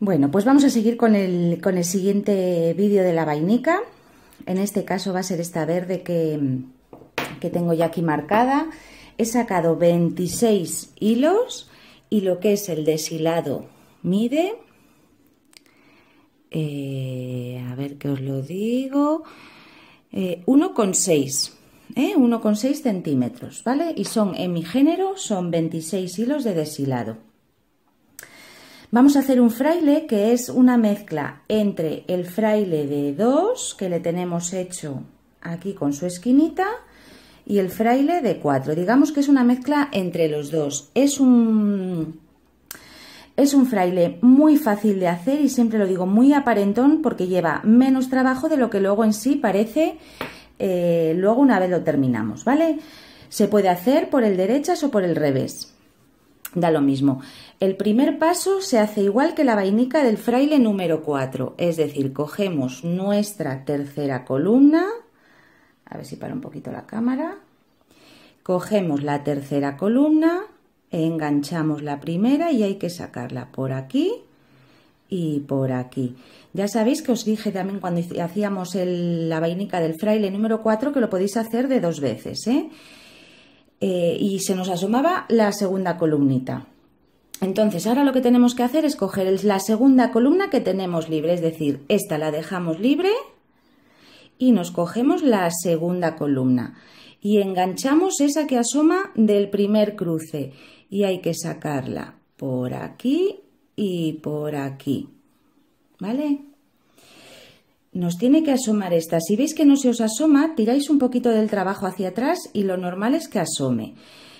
Bueno, pues vamos a seguir con el, con el siguiente vídeo de la vainica. En este caso va a ser esta verde que, tengo ya aquí marcada. He sacado 26 hilos y lo que es el deshilado mide... Eh, a ver que os lo digo... 1,6 eh, 1,6 eh, centímetros, ¿vale? Y son en mi género, son 26 hilos de deshilado. Vamos a hacer un fraile que es una mezcla entre el fraile de 2 que le tenemos hecho aquí con su esquinita y el fraile de 4. Digamos que es una mezcla entre los dos. Es un, es un fraile muy fácil de hacer y siempre lo digo muy aparentón porque lleva menos trabajo de lo que luego en sí parece eh, luego una vez lo terminamos, ¿vale? Se puede hacer por el derechas o por el revés. Da lo mismo. El primer paso se hace igual que la vainica del fraile número 4, es decir, cogemos nuestra tercera columna, a ver si para un poquito la cámara, cogemos la tercera columna, enganchamos la primera y hay que sacarla por aquí y por aquí. Ya sabéis que os dije también cuando hacíamos la vainica del fraile número 4 que lo podéis hacer de dos veces, ¿eh? Eh, y se nos asomaba la segunda columnita. Entonces, ahora lo que tenemos que hacer es coger la segunda columna que tenemos libre, es decir, esta la dejamos libre y nos cogemos la segunda columna y enganchamos esa que asoma del primer cruce y hay que sacarla por aquí y por aquí. ¿Vale? Nos tiene que asomar esta. Si veis que no se os asoma, tiráis un poquito del trabajo hacia atrás y lo normal es que asome.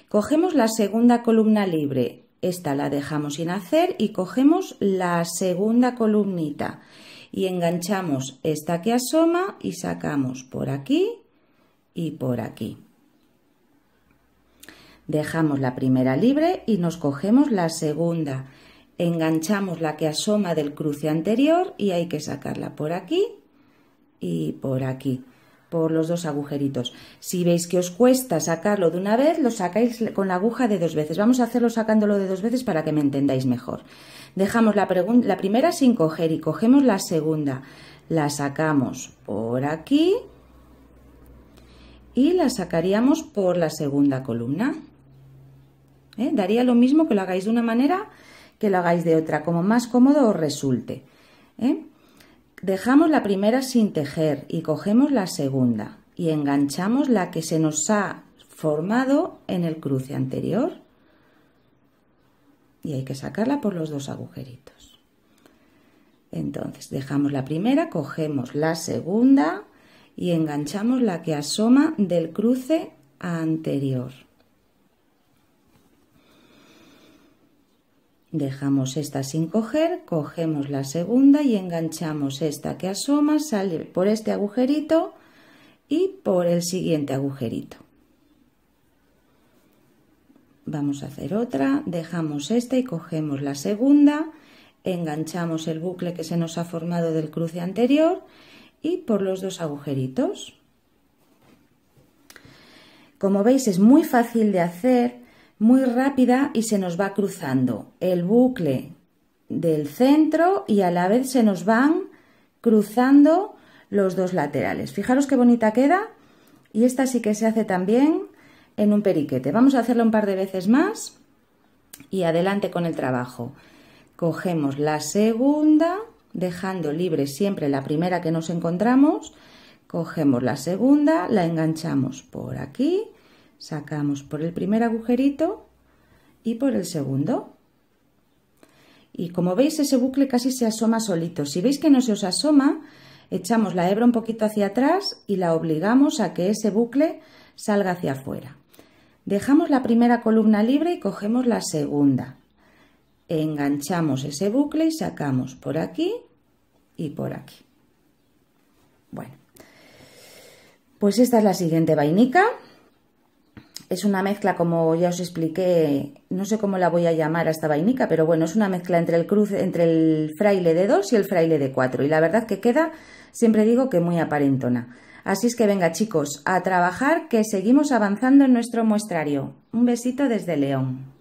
Cogemos la segunda columna libre. Esta la dejamos sin hacer y cogemos la segunda columnita y enganchamos esta que asoma y sacamos por aquí y por aquí. Dejamos la primera libre y nos cogemos la segunda. Enganchamos la que asoma del cruce anterior y hay que sacarla por aquí y por aquí, por los dos agujeritos. Si veis que os cuesta sacarlo de una vez, lo sacáis con la aguja de dos veces. Vamos a hacerlo sacándolo de dos veces para que me entendáis mejor. Dejamos la, la primera sin coger y cogemos la segunda. La sacamos por aquí y la sacaríamos por la segunda columna. ¿Eh? Daría lo mismo que lo hagáis de una manera que lo hagáis de otra, como más cómodo os resulte. ¿Eh? Dejamos la primera sin tejer y cogemos la segunda y enganchamos la que se nos ha formado en el cruce anterior y hay que sacarla por los dos agujeritos. Entonces dejamos la primera, cogemos la segunda y enganchamos la que asoma del cruce anterior. Dejamos esta sin coger, cogemos la segunda y enganchamos esta que asoma, sale por este agujerito y por el siguiente agujerito. Vamos a hacer otra, dejamos esta y cogemos la segunda, enganchamos el bucle que se nos ha formado del cruce anterior y por los dos agujeritos. Como veis es muy fácil de hacer muy rápida y se nos va cruzando el bucle del centro y a la vez se nos van cruzando los dos laterales. Fijaros qué bonita queda y esta sí que se hace también en un periquete. Vamos a hacerlo un par de veces más y adelante con el trabajo. Cogemos la segunda, dejando libre siempre la primera que nos encontramos, cogemos la segunda, la enganchamos por aquí Sacamos por el primer agujerito y por el segundo. Y como veis, ese bucle casi se asoma solito. Si veis que no se os asoma, echamos la hebra un poquito hacia atrás y la obligamos a que ese bucle salga hacia afuera. Dejamos la primera columna libre y cogemos la segunda. Enganchamos ese bucle y sacamos por aquí y por aquí. Bueno, pues esta es la siguiente vainica es una mezcla, como ya os expliqué, no sé cómo la voy a llamar a esta vainica, pero bueno, es una mezcla entre el cruce, entre el fraile de 2 y el fraile de 4. Y la verdad que queda, siempre digo que muy aparentona. Así es que venga chicos, a trabajar que seguimos avanzando en nuestro muestrario. Un besito desde León.